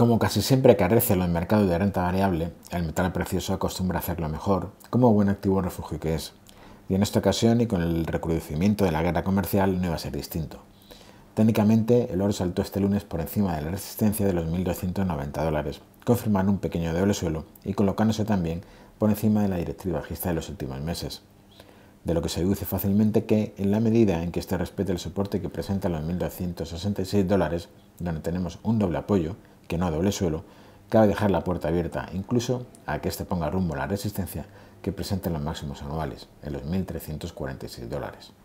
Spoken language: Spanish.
Como casi siempre carece en los mercado de renta variable, el metal precioso acostumbra a hacerlo mejor, como buen activo refugio que es. Y en esta ocasión, y con el recrudecimiento de la guerra comercial, no iba a ser distinto. Técnicamente, el oro saltó este lunes por encima de la resistencia de los 1.290 dólares, confirmando un pequeño doble suelo y colocándose también por encima de la directriz bajista de los últimos meses. De lo que se deduce fácilmente que, en la medida en que este respete el soporte que presenta los 1.266 dólares, donde tenemos un doble apoyo, que no doble suelo, cabe dejar la puerta abierta incluso a que éste ponga rumbo a la resistencia que presenten los máximos anuales, en los 1.346 dólares.